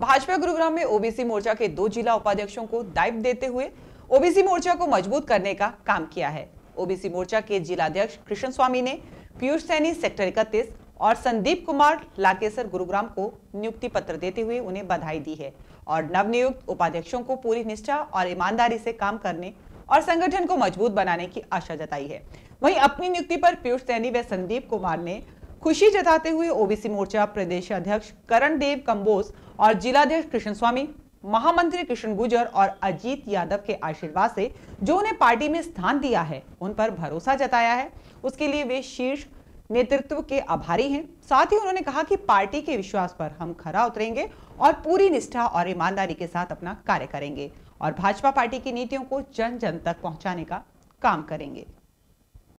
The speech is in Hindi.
भाजपा गुरुग्राम में ओबीसी मोर्चा के दो जिला उपाध्यक्षों को दायित्व देते हुए ओबीसी मोर्चा को मजबूत करने का काम किया है ओबीसी मोर्चा के जिलाध्यक्ष कृष्ण स्वामी ने पीयूष सैनी सेक्टर इकतीस और संदीप कुमार लाकेसर गुरुग्राम को नियुक्ति पत्र देते हुए उन्हें बधाई दी है और नवनियुक्त उपाध्यक्षों को पूरी निष्ठा और ईमानदारी से काम करने और संगठन को मजबूत बनाने की आशा जताई है वहीं अपनी नियुक्ति पर पीयूष सैनी व संदीप कुमार ने खुशी जताते हुए ओबीसी मोर्चा प्रदेश अध्यक्ष करण देव कम्बोस और जिलाध्यक्ष कृष्ण स्वामी महामंत्री कृष्ण गुजर और अजीत यादव के आशीर्वाद से जो उन्हें पार्टी में स्थान दिया है उन पर भरोसा जताया है उसके लिए वे शीर्ष नेतृत्व के आभारी हैं साथ ही उन्होंने कहा कि पार्टी के विश्वास पर हम खरा उतरेंगे और पूरी निष्ठा और ईमानदारी के साथ अपना कार्य करेंगे और भाजपा पार्टी की नीतियों को जन जन तक पहुंचाने का काम करेंगे